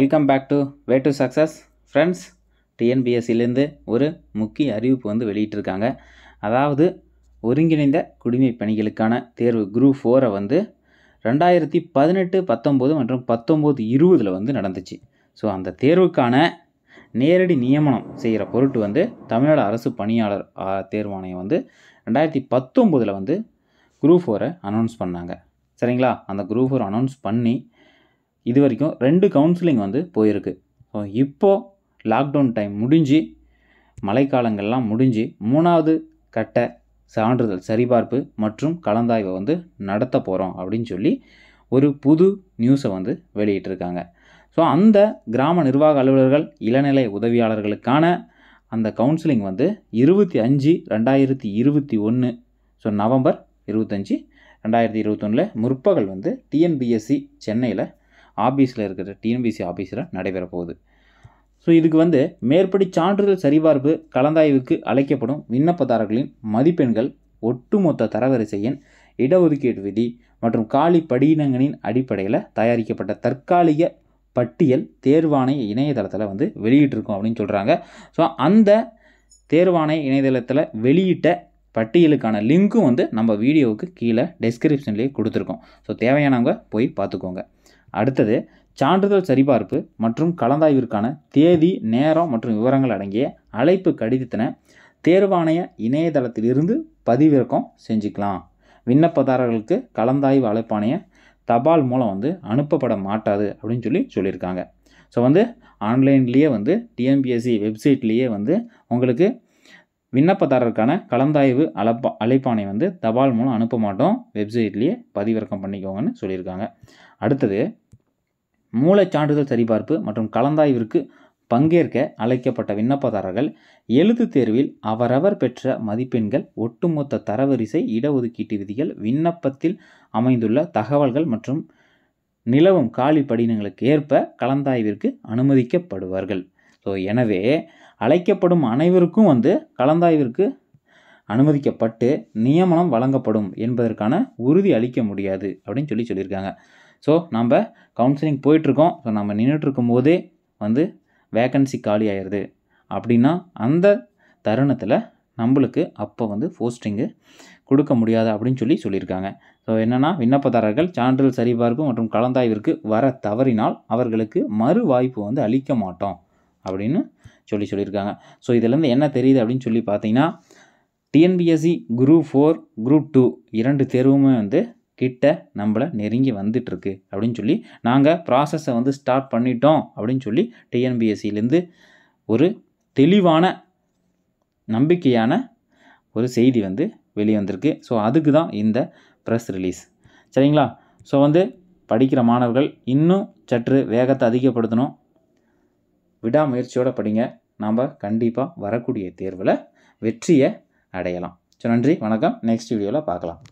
welcome back to way to success friends டிஎன்பிஎஸ்சிலேருந்து ஒரு முக்கிய அறிவிப்பு வந்து வெளியிட்டிருக்காங்க அதாவது ஒருங்கிணைந்த குடிமை பணிகளுக்கான தேர்வு குரூப் ஃபோரை வந்து ரெண்டாயிரத்தி பதினெட்டு பத்தொம்போது மற்றும் பத்தொம்போது இருபதில் வந்து நடந்துச்சு ஸோ அந்த தேர்வுக்கான நேரடி நியமனம் செய்கிற பொருட்டு வந்து தமிழ்நாடு அரசு பணியாளர் தேர்வாணையம் வந்து ரெண்டாயிரத்தி பத்தொம்போதில் வந்து குரூப் ஃபோரை அனௌன்ஸ் பண்ணாங்க சரிங்களா அந்த குரூப் ஃபோர் அனௌன்ஸ் பண்ணி இது வரைக்கும் ரெண்டு கவுன்சிலிங் வந்து போயிருக்கு ஸோ இப்போது லாக்டவுன் டைம் முடிஞ்சு மழைக்காலங்கள்லாம் முடிஞ்சு மூணாவது கட்ட சான்றிதழ் சரிபார்ப்பு மற்றும் கலந்தாய்வை வந்து நடத்த போகிறோம் அப்படின்னு சொல்லி ஒரு புது நியூஸை வந்து வெளியிட்டிருக்காங்க ஸோ அந்த கிராம நிர்வாக அலுவலர்கள் இளநிலை உதவியாளர்களுக்கான அந்த கவுன்சிலிங் வந்து இருபத்தி அஞ்சு ரெண்டாயிரத்தி இருபத்தி ஒன்று ஸோ நவம்பர் இருபத்தஞ்சி ரெண்டாயிரத்தி இருபத்தொன்னில் முற்பகல் வந்து டிஎன்பிஎஸ்சி சென்னையில் ஆஃபீஸில் இருக்கிற டிஎன்பிசி ஆஃபீஸில் நடைபெற போகுது ஸோ இதுக்கு வந்து மேற்படி சான்றிதழ் சரிபார்ப்பு கலந்தாய்வுக்கு அழைக்கப்படும் விண்ணப்பதாரர்களின் மதிப்பெண்கள் ஒட்டுமொத்த தரவரிசை எண் இடஒதுக்கீடு விதி மற்றும் காலி படியினங்களின் அடிப்படையில் தயாரிக்கப்பட்ட தற்காலிக பட்டியல் தேர்வாணைய இணையதளத்தில் வந்து வெளியிட்டிருக்கோம் அப்படின்னு சொல்கிறாங்க ஸோ அந்த தேர்வாணைய இணையதளத்தில் வெளியிட்ட பட்டியலுக்கான லிங்க்கும் வந்து நம்ம வீடியோவுக்கு கீழே டெஸ்கிரிப்ஷன்லேயே கொடுத்துருக்கோம் ஸோ தேவையானவங்க போய் பார்த்துக்கோங்க அடுத்தது சான்றிதழ் சரிபார்ப்பு மற்றும் கலந்தாய்விற்கான தேதி நேரம் மற்றும் விவரங்கள் அடங்கிய அழைப்பு கடிதத்தின தேர்வாணைய இணையதளத்திலிருந்து பதிவிறக்கம் செஞ்சுக்கலாம் விண்ணப்பதாரர்களுக்கு கலந்தாய்வு அழைப்பாணைய தபால் மூலம் வந்து அனுப்பப்பட மாட்டாது அப்படின்னு சொல்லி சொல்லியிருக்காங்க ஸோ வந்து ஆன்லைன்லேயே வந்து டிஎம்பிஎஸ்சி வெப்சைட்லேயே வந்து உங்களுக்கு விண்ணப்பதாரருக்கான கலந்தாய்வு அழைப்பா அழைப்பானை வந்து தபால் மூலம் அனுப்ப மாட்டோம் வெப்சைட்லேயே பதிவிறக்கம் பண்ணிக்கோங்கன்னு சொல்லியிருக்காங்க அடுத்தது மூளைச்சான்றிதழ் சரிபார்ப்பு மற்றும் கலந்தாய்விற்கு பங்கேற்க அழைக்கப்பட்ட விண்ணப்பதாரர்கள் எழுத்து தேர்வில் அவரவர் பெற்ற மதிப்பெண்கள் ஒட்டுமொத்த தரவரிசை இடஒதுக்கீட்டு விதிகள் விண்ணப்பத்தில் அமைந்துள்ள தகவல்கள் மற்றும் நிலவும் காலி படினங்களுக்கு ஏற்ப கலந்தாய்விற்கு அனுமதிக்கப்படுவார்கள் ஸோ எனவே அழைக்கப்படும் அனைவருக்கும் வந்து கலந்தாய்விற்கு அனுமதிக்கப்பட்டு நியமனம் வழங்கப்படும் என்பதற்கான உறுதி அளிக்க முடியாது அப்படின்னு சொல்லி சொல்லியிருக்காங்க ஸோ நம்ம கவுன்சிலிங் போயிட்டுருக்கோம் ஸோ நம்ம நின்றுட்டுருக்கும் போதே வந்து வேக்கன்சி காலி ஆயிடுது அப்படின்னா அந்த தருணத்தில் நம்மளுக்கு அப்போ வந்து போஸ்டிங்கு கொடுக்க முடியாது அப்படின்னு சொல்லி சொல்லியிருக்காங்க ஸோ என்னென்னா விண்ணப்பதாரர்கள் சான்றிதழ் சரிபார்ப்பு மற்றும் கலந்தாய்விற்கு வர தவறினால் அவர்களுக்கு மறு வாய்ப்பு வந்து அளிக்க மாட்டோம் அப்படின்னு சொல்லி சொல்லியிருக்காங்க ஸோ இதுலேருந்து என்ன தெரியுது அப்படின்னு சொல்லி பார்த்தீங்கன்னா TNPSC group four group two இரண்டு தேர்வுமே வந்து கிட்ட நம்மளை நெருங்கி வந்துட்டுருக்கு அப்படின்னு சொல்லி நாங்கள் ப்ராசஸை வந்து ஸ்டார்ட் பண்ணிட்டோம் அப்படின்னு சொல்லி டிஎன்பிஎஸ்சிலேருந்து ஒரு தெளிவான நம்பிக்கையான ஒரு செய்தி வந்து வெளியே வந்திருக்கு ஸோ அதுக்கு தான் இந்த ப்ரெஸ் ரிலீஸ் சரிங்களா ஸோ வந்து படிக்கிற மாணவர்கள் இன்னும் சற்று வேகத்தை அதிகப்படுத்தணும் விடாமுயற்சியோடு படிங்க நாம் கண்டிப்பாக வரக்கூடிய தேர்வில் வெற்றியை அடையலாம் ஸோ நன்றி வணக்கம் நெக்ஸ்ட் வீடியோவில் பார்க்கலாம்